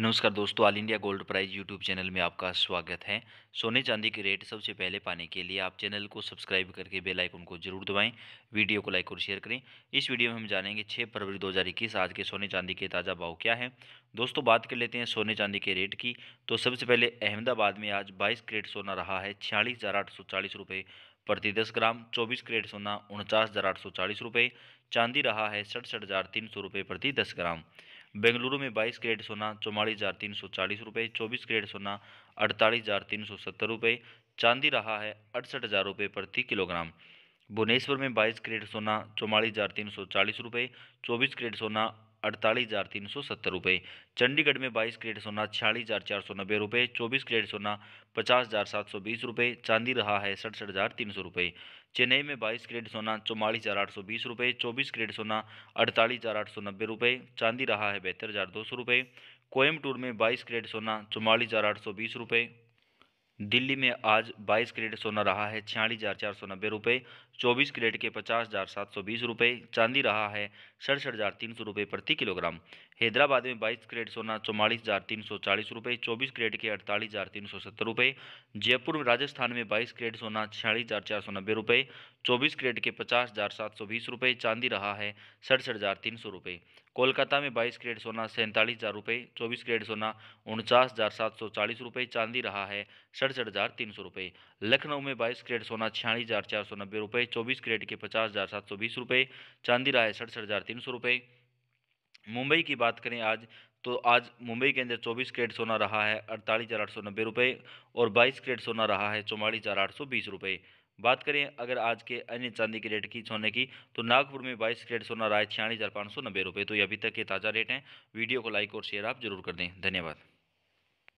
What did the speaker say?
नमस्कार दोस्तों all India gold price YouTube channel में आपका स्वागत है सोने चांदी के रेट सबसे पहले पाने के लिए आप चैनल को सब्सक्राइब करके बेल आइकन को जरूर दबाएं वीडियो को लाइक और शेयर करें इस वीडियो में हम जानेंगे 6 फरवरी 2021 आज के सोने चांदी के ताज़ा भाव क्या है दोस्तों बात कर लेते हैं सोने चांदी के रेट की तो सबसे पहले अहमदाबाद में आज बाईस करेट सोना रहा है छियालीस हज़ार प्रति दस ग्राम चौबीस करेट सोना उनचास हज़ार रुपये चांदी रहा है सड़सठ हज़ार तीन सौ रुपये प्रति दस ग्राम बेंगलुरु में 22 कैरेट सोना चौवालीस हज़ार तीन सौ चालीस रुपये चौबीस कैरेट सोना अड़तालीस हज़ार तीन सौ सत्तर रुपये चांदी रहा है अड़सठ हज़ार रुपये प्रति किलोग्राम भुवनेश्वर में 22 कैरेट सोना चौवालीस हज़ार तीन सौ चालीस रुपये चौबीस कैरेट सोना अड़तालीस हज़ार तीन सौ सत्तर रुपये चंडीगढ़ में बाईस क्रेट सोना छियालीस हज़ार चार सौ नब्बे रुपये चौबीस क्रेड सोना पचास हज़ार सात सौ बीस रुपये चांदी रहा है सड़सठ हज़ार तीन सौ रुपये चेन्नई में बाईस क्रेड सोना चौवालीस हज़ार आठ सौ बीस रुपये चौबीस क्रेड सोना अड़तालीस हज़ार आठ सौ नब्बे रुपये चांदी रहा है बहत्तर हज़ार दो सौ रुपये कोयमटूर में बाईस क्रेड सोना चौवालीस हज़ार आठ सौ बीस रुपये दिल्ली में आज 22 करेट सोना रहा है छियालीस हज़ार चार सौ नब्बे रुपये चौबीस करेट के पचास हज़ार सात सौ बीस रुपये चांदी रहा है सड़सठ हज़ार तीन सौ रुपये प्रति किलोग्राम हैदराबाद में 22 करेट सोना चौवालीस हज़ार तीन सौ चालीस रुपये चौबीस करेट के अड़तालीस हज़ार तीन सौ सत्तर रुपये जयपुर में राजस्थान में बाईस करेट सोना छियालीस हज़ार चार सौ नब्बे रुपये चौबीस करेट के पचास हज़ार सात सौ बीस रुपये चांदी रहा है सड़सठ हज़ार तीन सौ रुपये कोलकाता में बाईस क्रेड सोना सैंतालीस हज़ार रुपये चौबीस क्रेड सोना उनचास हज़ार सात सौ चालीस रुपये चांदी रहा है सड़सठ हज़ार तीन सौ रुपये लखनऊ में बाईस क्रेड सोना छियालीस हज़ार चार सौ नब्बे रुपये चौबीस क्रेड के पचास हज़ार सात सौ बीस रुपये चांदी रहा है सड़सठ हज़ार तीन सौ रुपये मुंबई की बात करें आज तो आज मुंबई के अंदर 24 करेट सोना रहा है अड़तालीस हज़ार आठ सौ नब्बे रुपये और 22 करेट सोना रहा है चौवालीस हज़ार आठ सौ बीस रुपये बात करें अगर आज के अन्य चांदी के रेट की सोने की तो नागपुर में 22 करेट सोना रहा है छियालीस हज़ार पाँच सौ नब्बे रुपये तो ये अभी तक के ताज़ा रेट हैं वीडियो को लाइक और शेयर आप जरूर कर दें धन्यवाद